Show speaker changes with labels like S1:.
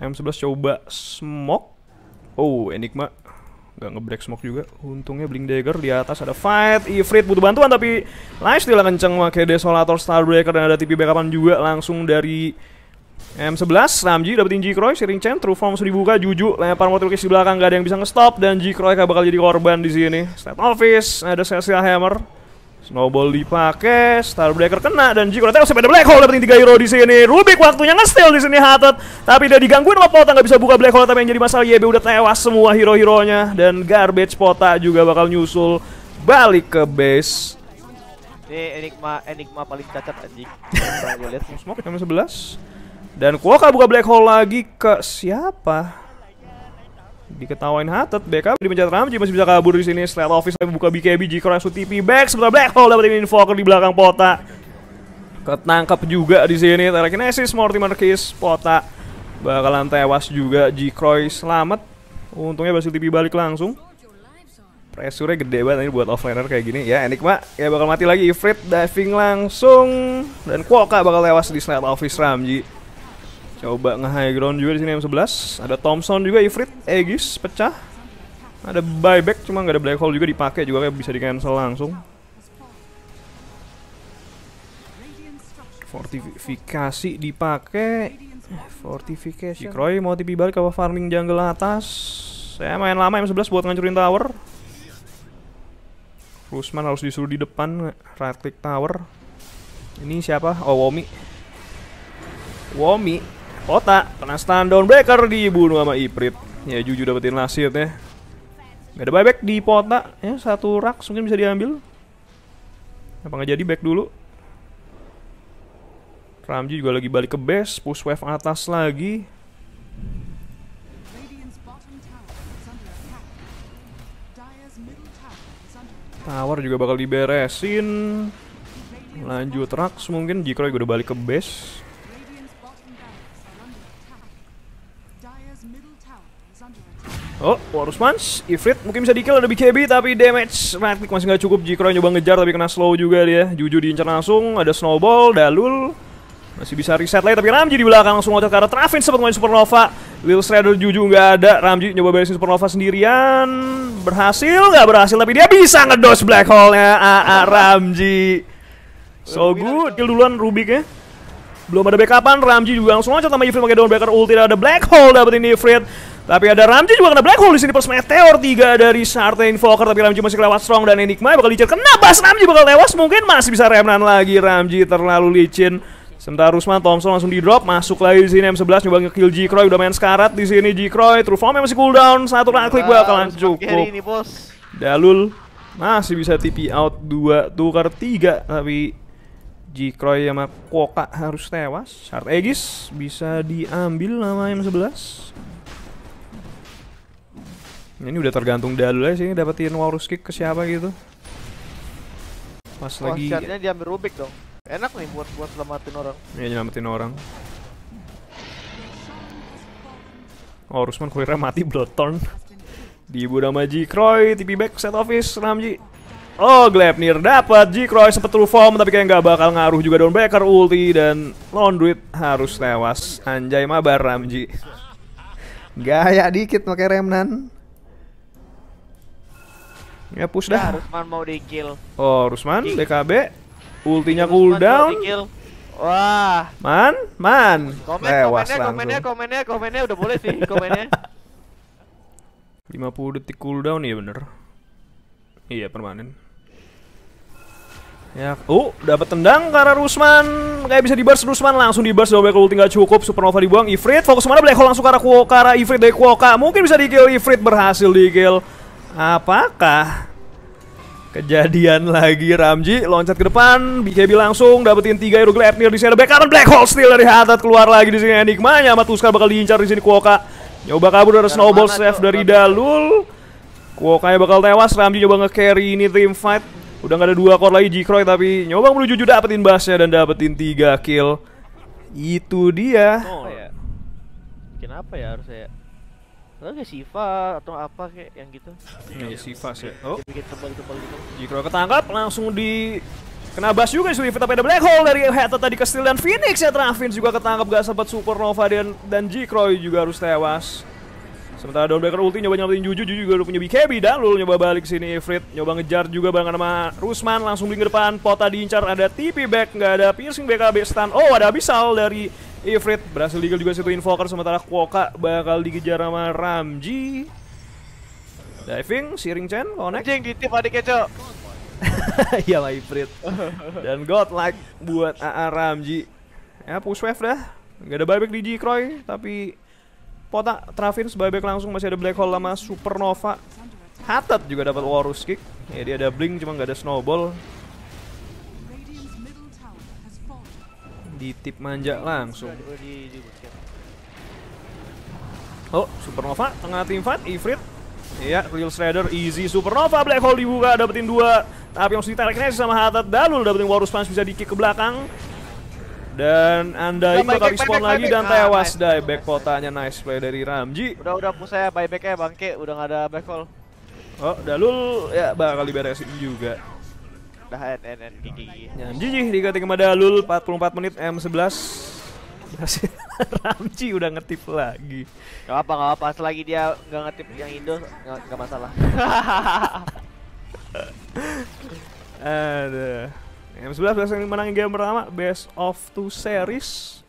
S1: M11 coba smoke. Oh, Enigma. Gak ngebreak smoke juga. Untungnya Blink Dagger di atas ada fight. Ifrit butuh bantuan tapi lifesteal kenceng pakai Desolator Starbreaker dan ada TP backupan juga langsung dari M11 Ramji dapetin G Croy, Sering Chen, True Form sudah dibuka, Juju lempar motor ke di belakang gak ada yang bisa ngestop dan G Croy bakal jadi korban di sini. Step Office, ada Cecil Hammer. Snowball dipakai, Starbreaker kena dan Jiko nanti sampai ada black hole dapetin 3 hero di sini. Rubik waktunya nge-steal di sini Hatet, tapi udah digangguin sama Pota nggak bisa buka black hole tapi yang jadi masalah YB udah tewas semua hero-heronya dan garbage Pota juga bakal nyusul balik ke base. Ini enigma enigma paling cacat anjing. Gue lihat smoke yang 11. Dan Kuoka buka black hole lagi ke siapa? Diketawain hatet, di dipencet Ramji masih bisa kabur di sini. slide office buka BKB, G langsung TP back. Sebentar Black Hole dapat info di belakang Pota. Ketangkap juga di sini. Telekinesis, Mortimer Kiss, Pota bakalan tewas juga. Jikroy selamat. Untungnya berhasil TP balik langsung. Pressure gede banget ini buat offlaner kayak gini. Ya Enigma ya bakal mati lagi. Ifrit diving langsung dan Kuoka bakal tewas di slide office Ramji. Coba nge-high ground juga di sini M11. Ada Thompson juga Ifrit, Aegis pecah. Ada buyback cuma nggak ada black hole juga dipakai juga kayak bisa di cancel langsung. Fortifikasi dipakai. Fortifikasi. kroy mau tipi balik apa farming jungle atas. Saya main lama M11 buat ngancurin tower. Rusman harus disuruh di depan right click tower. Ini siapa? Oh, Womi. Womi Kota kena stand down breaker dibunuh sama Iprit. Ya Juju dapetin lasit ya. Gak ada buyback di Pota ya satu rak mungkin bisa diambil. Apa nggak jadi back dulu? Ramji juga lagi balik ke base, push wave atas lagi. Tower juga bakal diberesin. Lanjut Rax mungkin juga udah balik ke base. Oh, Warus Mans, Ifrit mungkin bisa di-kill ada BKB tapi damage Matic masih nggak cukup, Jikro nyoba ngejar tapi kena slow juga dia Jujur diincar langsung, ada Snowball, Dalul Masih bisa reset lagi tapi Ramji di belakang langsung ngocot karena Travin sempat main Supernova Lil Shredder Juju nggak ada, Ramji nyoba beresin Supernova sendirian Berhasil, nggak berhasil tapi dia bisa ngedos Black Hole-nya AA ah, ah, ah, Ramji So good, kill duluan Rubik ya belum ada backupan, Ramji juga langsung loncat sama Ifrit pakai Dawnbreaker ulti, ada Black Hole dapetin Ifrit tapi ada Ramji juga kena black hole di sini plus meteor tiga dari Sartain Invoker tapi Ramji masih lewat strong dan Enigma bakal licin. Kena bas Ramji bakal tewas mungkin masih bisa remnan lagi Ramji terlalu licin. Sementara Rusman Thompson langsung di drop masuk lagi di sini M11 nyoba nge-kill udah main sekarat di sini Jikroy Croy true form masih cooldown satu nah, klik bakalan cukup. Ini, bos. Dalul masih bisa TP out 2 tukar 3 tapi Jikroy Croy sama Koka harus tewas. Sharp Aegis bisa diambil nama M11. Ini udah tergantung dalul sih dapetin Walrus Kick ke siapa gitu. Pas oh, lagi Shardnya diambil Rubik dong. Enak nih buat buat selamatin orang. Iya, nyelamatin orang. Oh, Rusman kulirnya mati Bloodthorn. Di ibu maji G. Croy, TP back, set office, Ramji. Oh, Glebnir dapat G. Croy sempet true form, tapi kayak nggak bakal ngaruh juga Dawnbreaker, ulti, dan Laundry harus tewas. Anjay, mabar Ramji. Gaya dikit pakai Remnan. Ya push dah. Ya, Rusman mau di kill. Oh, Rusman BKB, Ultinya cooldown. Wah. Man, man. Komen, Lewas komennya, langsung. komennya, komennya, komennya udah boleh sih komennya. 50 detik cooldown ya bener. Iya permanen. Ya, oh, uh, dapat tendang karena Rusman. Kayak bisa di burst Rusman langsung di burst. double cool tinggal cukup. Supernova dibuang Ifrit. Fokus mana Black Hole langsung ke arah Kuoka, arah Ifrit dari Kuoka. Mungkin bisa di kill Ifrit berhasil di kill. Apakah Kejadian lagi Ramji loncat ke depan, BKB langsung dapetin 3 Hero Gleipnir di sana. kanan Black Hole Steel dari Hatat keluar lagi di sini Enigmanya sama Tuskar bakal diincar di sini Kuoka. Nyoba kabur dari Snowball save dari Dalul. Kuoka bakal tewas, Ramji nyoba nge-carry ini team fight. Udah nggak ada dua core lagi Jikroy tapi nyoba menuju juga dapetin bassnya dan dapetin 3 kill. Itu dia. Oh, ya. Kenapa ya harusnya? Oh, kayak Siva atau apa kayak yang gitu. ya Siva sih. Oh. Bikin tebal-tebal gitu. Jika ketangkap langsung di Kena bas juga sih, tapi ada black hole dari Hatta tadi ke Steel dan Phoenix ya Travis juga ketangkap gak sempat Supernova dan dan Jikroy juga harus tewas. Sementara Dawnbreaker ulti nyoba nyelamatin Juju, Juju juga udah punya BKB dan lu nyoba balik ke sini Ifrit nyoba ngejar juga barengan sama Rusman langsung bling depan, Pota diincar ada TP back, nggak ada piercing BKB stun. Oh, ada Abyssal dari Ifrit iya, berhasil legal juga situ Invoker sementara Kuoka bakal dikejar sama Ramji. Diving, Searing chain, connect. Jeng ditip adiknya, Cok. Iya lah Ifrit. Dan Godlike buat AA Ramji. Ya push wave dah. Gak ada buyback di G Jikroy, tapi Pota Travins buyback langsung masih ada Black Hole sama Supernova. Hatet juga dapat Warus Kick. Ya dia ada Blink cuma nggak ada Snowball. di tip manja langsung. Oh, Supernova tengah tim fight, Ifrit. Iya, Real Shredder, easy Supernova, Black Hole dibuka, dapetin dua. Tapi langsung ditarik sama Hatat Dalul, dapetin Warus Punch bisa di-kick ke belakang. Dan Andai nah, tetap respawn lagi dan ah, tewas nice. Die back potanya nice play dari Ramji Udah udah push saya buybacknya bangke udah gak ada back hole Oh Dalul ya bakal diberesin juga Dah en en gigi. Ya, Jiji diganti Lul 44 menit M11. Ramji udah ngetip lagi. Gak apa gak apa selagi dia nggak ngetip yang Indo gak, gak masalah. Ada. M11 yang menang game pertama Best of Two Series.